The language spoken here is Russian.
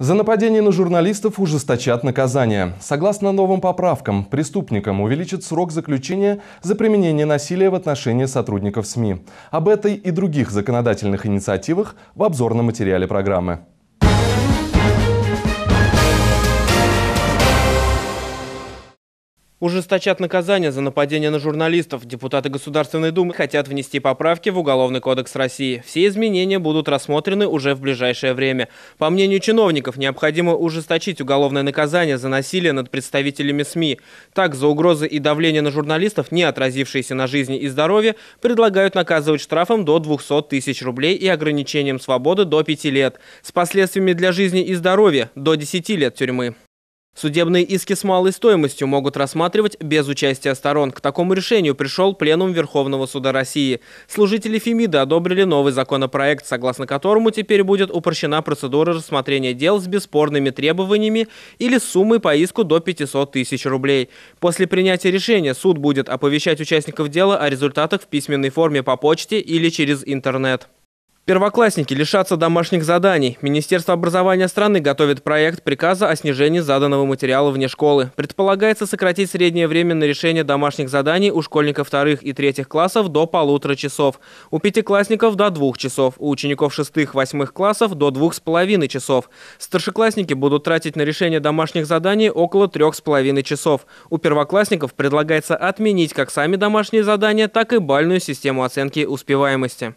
За нападение на журналистов ужесточат наказание. Согласно новым поправкам, преступникам увеличат срок заключения за применение насилия в отношении сотрудников СМИ. Об этой и других законодательных инициативах в обзорном материале программы. Ужесточат наказание за нападение на журналистов. Депутаты Государственной Думы хотят внести поправки в Уголовный кодекс России. Все изменения будут рассмотрены уже в ближайшее время. По мнению чиновников, необходимо ужесточить уголовное наказание за насилие над представителями СМИ. Так, за угрозы и давление на журналистов, не отразившиеся на жизни и здоровье, предлагают наказывать штрафом до 200 тысяч рублей и ограничением свободы до 5 лет. С последствиями для жизни и здоровья – до 10 лет тюрьмы. Судебные иски с малой стоимостью могут рассматривать без участия сторон. К такому решению пришел Пленум Верховного суда России. Служители Фимида одобрили новый законопроект, согласно которому теперь будет упрощена процедура рассмотрения дел с бесспорными требованиями или с суммой по иску до 500 тысяч рублей. После принятия решения суд будет оповещать участников дела о результатах в письменной форме по почте или через интернет. Первоклассники лишатся домашних заданий. Министерство образования страны готовит проект приказа о снижении заданного материала вне школы. Предполагается сократить среднее время на решение домашних заданий у школьников вторых и третьих классов до полутора часов, у пятиклассников до двух часов, у учеников шестых-восьмых и классов до двух с половиной часов. Старшеклассники будут тратить на решение домашних заданий около трех с половиной часов. У первоклассников предлагается отменить как сами домашние задания, так и бальную систему оценки успеваемости.